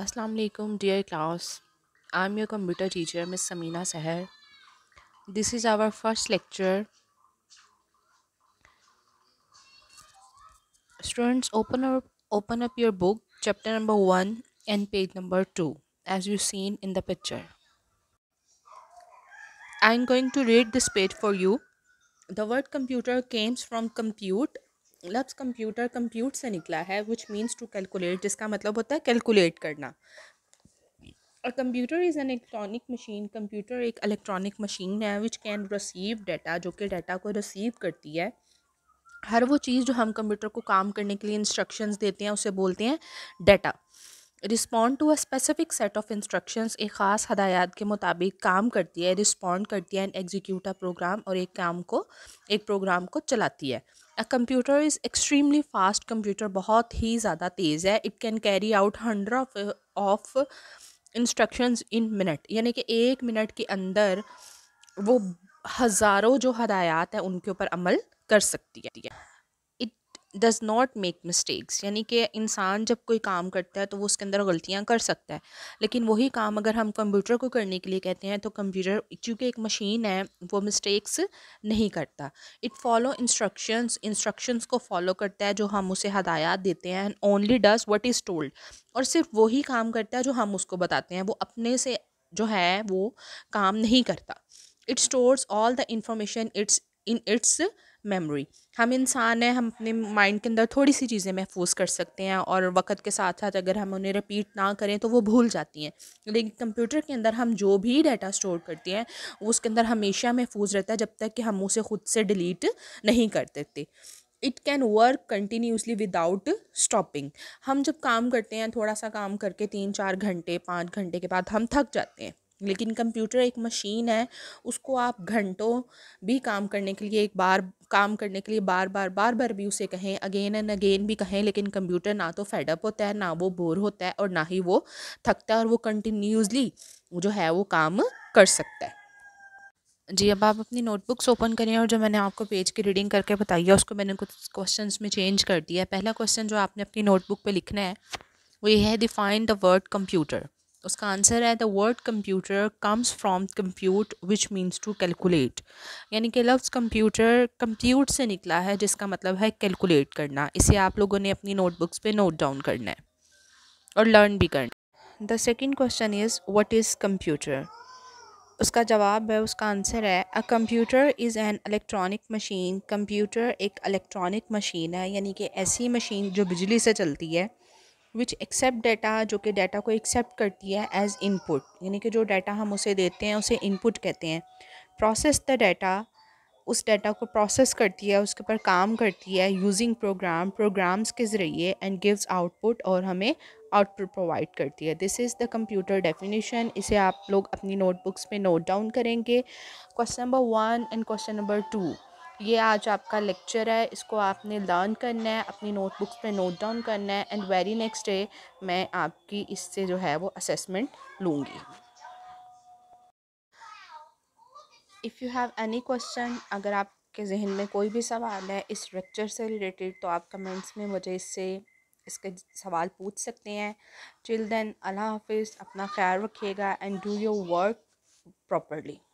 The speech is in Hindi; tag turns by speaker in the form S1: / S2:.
S1: Assalamu alaikum, dear class. I'm your computer teacher, Miss Samina Seher. This is our first lecture. Students, open up, open up your book, chapter number 1 and page number 2, as you seen in the picture. I'm going to read this page for you. The word computer comes from compute लफ्स कंप्यूटर कंप्यूट से निकला है विच मीन्स टू कैलकुलेट जिसका मतलब होता है कैलकुलेट करना और computer is an electronic machine computer एक इलेक्ट्रॉनिक मशीन है विच कैन रिसीव डाटा जो कि डाटा को रिसीव करती है हर वो चीज़ जो हम कंप्यूटर को काम करने के लिए इंस्ट्रक्शंस देते हैं उसे बोलते हैं data respond to a specific set of instructions एक ख़ास हदायत के मुताबिक काम करती है रिस्पॉन्ड करती है एंड एग्जीक्यूट अ प्रोग्राम और एक काम को एक प्रोग्राम को चलाती है computer is extremely fast computer बहुत ही ज़्यादा तेज़ है it can carry out hundred of instructions in minute यानी कि एक मिनट के अंदर वो हज़ारों जो हदायात हैं उनके ऊपर अमल कर सकती है डज़ नॉट मेक मिस्टेक्स यानी कि इंसान जब कोई काम करता है तो वो उसके अंदर गलतियाँ कर सकता है लेकिन वही काम अगर हम कंप्यूटर को करने के लिए कहते हैं तो कंप्यूटर चूँकि एक मशीन है वो मिस्टेक्स नहीं करता इट फॉलो इंस्ट्रक्शंस इंस्ट्रक्शंस को फॉलो करता है जो हम उसे हदायत देते हैं and only does what is told और सिर्फ वही काम करता है जो हम उसको बताते हैं वो अपने से जो है वो काम नहीं करता it stores all the information its in its memory हम इंसान हैं हम अपने माइंड के अंदर थोड़ी सी चीज़ें महफूज कर सकते हैं और वक्त के साथ साथ अगर हम उन्हें रिपीट ना करें तो वो भूल जाती हैं लेकिन कंप्यूटर के अंदर हम जो भी डाटा स्टोर करते हैं वो उसके अंदर हमेशा महफूज रहता है जब तक कि हम उसे खुद से डिलीट नहीं कर देते it can work continuously without stopping हम जब काम करते हैं थोड़ा सा काम करके तीन चार घंटे पाँच घंटे के बाद हम थक जाते हैं लेकिन कंप्यूटर एक मशीन है उसको आप घंटों भी काम करने के लिए एक बार काम करने के लिए बार बार बार बार भी उसे कहें अगेन एंड अगेन भी कहें लेकिन कंप्यूटर ना तो फेडअप होता है ना वो बोर होता है और ना ही वो थकता है और वो कंटिन्यूसली जो है वो काम कर सकता है जी अब आप अपनी नोटबुक्स ओपन करें और जो मैंने आपको पेज की रीडिंग करके बताई है उसको मैंने कुछ क्वेश्चन में चेंज कर दिया है पहला क्वेश्चन जो आपने अपनी नोटबुक पर लिखना है वो ये है डिफाइन द वर्ड कंप्यूटर उसका आंसर है the word computer comes from compute which means to calculate यानी कि लफ्ज़ कंप्यूटर कंप्यूट से निकला है जिसका मतलब है कैलकुलेट करना इसे आप लोगों ने अपनी नोटबुक्स पे नोट डाउन करना है और लर्न भी करना the second question is what is computer उसका जवाब है उसका आंसर है a computer is an electronic machine computer एक इलेक्ट्रॉनिक मशीन है यानी कि ऐसी मशीन जो बिजली से चलती है विच एक्सेप्ट डाटा जो कि डाटा को एक्सेप्ट करती है एज़ इनपुट यानी कि जो डाटा हम उसे देते हैं उसे इनपुट कहते हैं प्रोसेस द डाटा उस डाटा को प्रोसेस करती है उसके ऊपर काम करती है यूजिंग प्रोग्राम प्रोग्राम्स के ज़रिए एंड गिव्स आउटपुट और हमें आउटपुट प्रोवाइड करती है this is the computer definition इसे आप लोग अपनी नोटबुक्स में नोट डाउन करेंगे question number one and question number two ये आज आपका लेक्चर है इसको आपने लर्न करना है अपनी नोटबुक्स में नोट डाउन करना है एंड वेरी नेक्स्ट डे मैं आपकी इससे जो है वो असेसमेंट लूँगी if you have any question अगर आपके जहन में कोई भी सवाल है इस लेक्चर से रिलेटेड तो आप कमेंट्स में मुझे इससे इसके सवाल पूछ सकते हैं चिल देन अल्लाह हाफिज़ अपना ख्याल रखिएगा and do your work properly